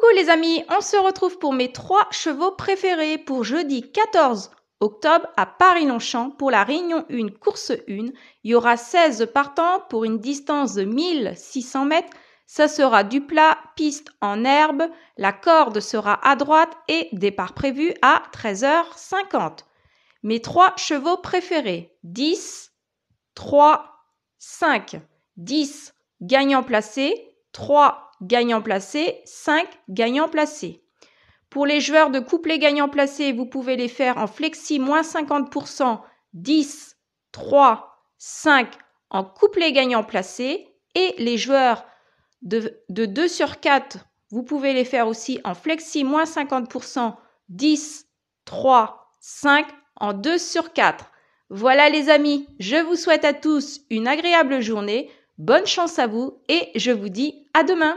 Coucou les amis, on se retrouve pour mes trois chevaux préférés pour jeudi 14 octobre à Paris-Longchamp pour la Réunion 1 course 1. Il y aura 16 partants pour une distance de 1600 mètres. Ça sera du plat, piste en herbe, la corde sera à droite et départ prévu à 13h50. Mes trois chevaux préférés 10, 3, 5. 10 gagnant placé, 3 gagnant placé, 5 gagnant placé. Pour les joueurs de couplet gagnant placé, vous pouvez les faire en flexi moins 50%, 10, 3, 5 en couplet gagnant placé. Et les joueurs de, de 2 sur 4, vous pouvez les faire aussi en flexi moins 50%, 10, 3, 5 en 2 sur 4. Voilà les amis, je vous souhaite à tous une agréable journée, bonne chance à vous et je vous dis à demain.